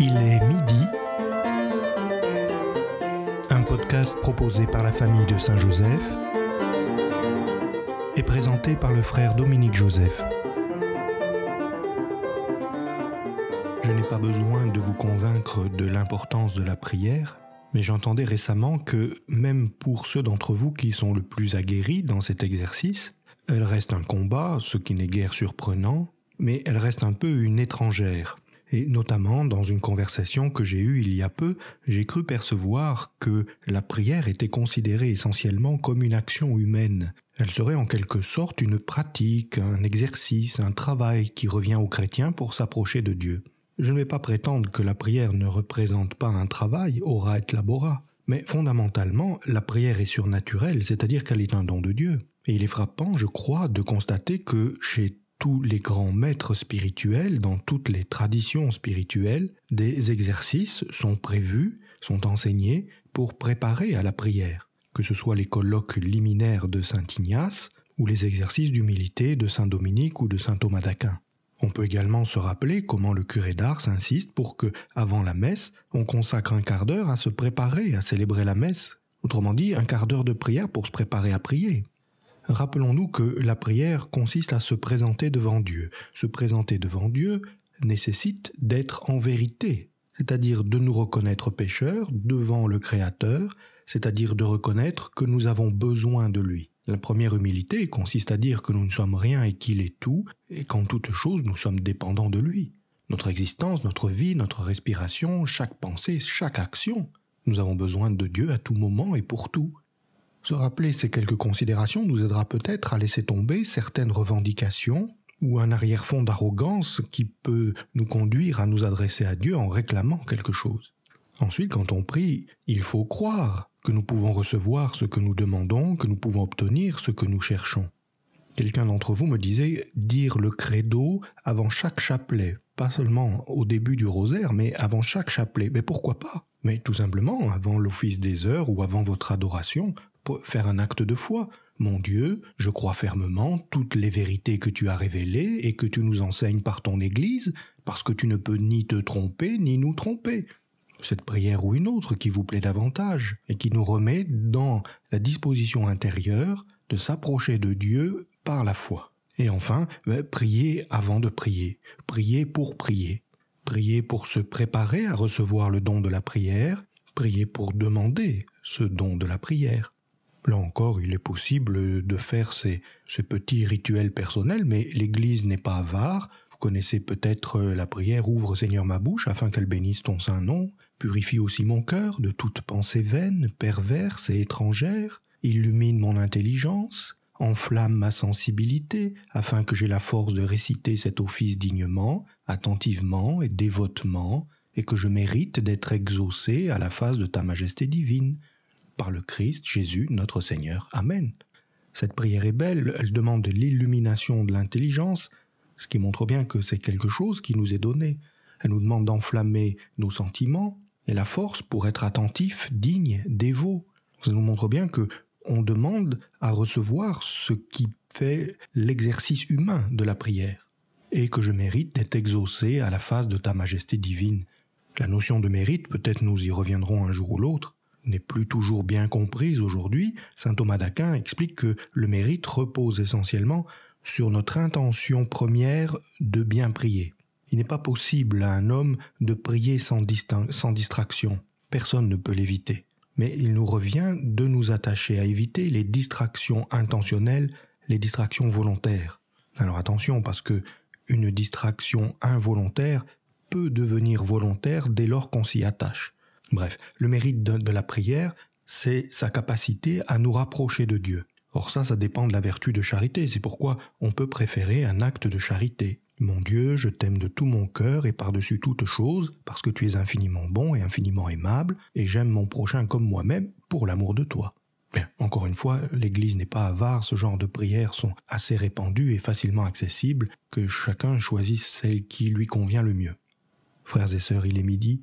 Il est midi. Un podcast proposé par la famille de Saint-Joseph et présenté par le frère Dominique Joseph. Je n'ai pas besoin de vous convaincre de l'importance de la prière, mais j'entendais récemment que même pour ceux d'entre vous qui sont le plus aguerris dans cet exercice, elle reste un combat, ce qui n'est guère surprenant, mais elle reste un peu une étrangère et notamment dans une conversation que j'ai eue il y a peu, j'ai cru percevoir que la prière était considérée essentiellement comme une action humaine. Elle serait en quelque sorte une pratique, un exercice, un travail qui revient aux chrétiens pour s'approcher de Dieu. Je ne vais pas prétendre que la prière ne représente pas un travail, ora et labora, mais fondamentalement, la prière est surnaturelle, c'est-à-dire qu'elle est un don de Dieu. Et il est frappant, je crois, de constater que chez tous les grands maîtres spirituels, dans toutes les traditions spirituelles, des exercices sont prévus, sont enseignés pour préparer à la prière, que ce soit les colloques liminaires de Saint Ignace ou les exercices d'humilité de Saint Dominique ou de Saint Thomas d'Aquin. On peut également se rappeler comment le curé d'Ars insiste pour que, avant la messe, on consacre un quart d'heure à se préparer à célébrer la messe, autrement dit un quart d'heure de prière pour se préparer à prier. Rappelons-nous que la prière consiste à se présenter devant Dieu. Se présenter devant Dieu nécessite d'être en vérité, c'est-à-dire de nous reconnaître pécheurs devant le Créateur, c'est-à-dire de reconnaître que nous avons besoin de lui. La première humilité consiste à dire que nous ne sommes rien et qu'il est tout, et qu'en toute chose nous sommes dépendants de lui. Notre existence, notre vie, notre respiration, chaque pensée, chaque action, nous avons besoin de Dieu à tout moment et pour tout. Se rappeler ces quelques considérations nous aidera peut-être à laisser tomber certaines revendications ou un arrière-fond d'arrogance qui peut nous conduire à nous adresser à Dieu en réclamant quelque chose. Ensuite, quand on prie, il faut croire que nous pouvons recevoir ce que nous demandons, que nous pouvons obtenir ce que nous cherchons. Quelqu'un d'entre vous me disait dire le credo avant chaque chapelet, pas seulement au début du rosaire, mais avant chaque chapelet. Mais pourquoi pas Mais tout simplement, avant l'office des heures ou avant votre adoration, faire un acte de foi. Mon Dieu, je crois fermement toutes les vérités que tu as révélées et que tu nous enseignes par ton Église, parce que tu ne peux ni te tromper ni nous tromper. Cette prière ou une autre qui vous plaît davantage et qui nous remet dans la disposition intérieure de s'approcher de Dieu par la foi. Et enfin, bah, prier avant de prier, prier pour prier, prier pour se préparer à recevoir le don de la prière, prier pour demander ce don de la prière. Là encore, il est possible de faire ces, petits rituels personnels, mais l'Église n'est pas avare. Vous connaissez peut-être euh, la prière Ouvre Seigneur ma bouche afin qu'elle bénisse ton saint nom. Purifie aussi mon cœur de toute pensée vaine, perverse et étrangère. Illumine mon intelligence. Enflamme ma sensibilité afin que j'aie la force de réciter cet office dignement, attentivement et dévotement, et que je mérite d'être exaucé à la face de ta majesté divine par le Christ Jésus notre Seigneur. Amen. Cette prière est belle, elle demande l'illumination de l'intelligence, ce qui montre bien que c'est quelque chose qui nous est donné. Elle nous demande d'enflammer nos sentiments et la force pour être attentif, digne, dévot. Ça nous montre bien que on demande à recevoir ce qui fait l'exercice humain de la prière et que je mérite d'être exaucé à la face de ta majesté divine. La notion de mérite, peut-être nous y reviendrons un jour ou l'autre, n'est plus toujours bien comprise aujourd'hui, saint Thomas d'Aquin explique que le mérite repose essentiellement sur notre intention première de bien prier. Il n'est pas possible à un homme de prier sans, sans distraction. Personne ne peut l'éviter. Mais il nous revient de nous attacher à éviter les distractions intentionnelles, les distractions volontaires. Alors attention parce que une distraction involontaire peut devenir volontaire dès lors qu'on s'y attache. Bref, le mérite de, la prière, c'est sa capacité à nous rapprocher de Dieu. Or ça, ça dépend de la vertu de charité, c'est pourquoi on peut préférer un acte de charité. Mon Dieu, je t'aime de tout mon cœur et par-dessus toute chose, parce que tu es infiniment bon et infiniment aimable, et j'aime mon prochain comme moi-même pour l'amour de toi. Bien, encore une fois, l'Église n'est pas avare, ce genre de prières sont assez répandues et facilement accessibles, que chacun choisisse celle qui lui convient le mieux. Frères et sœurs, il est midi,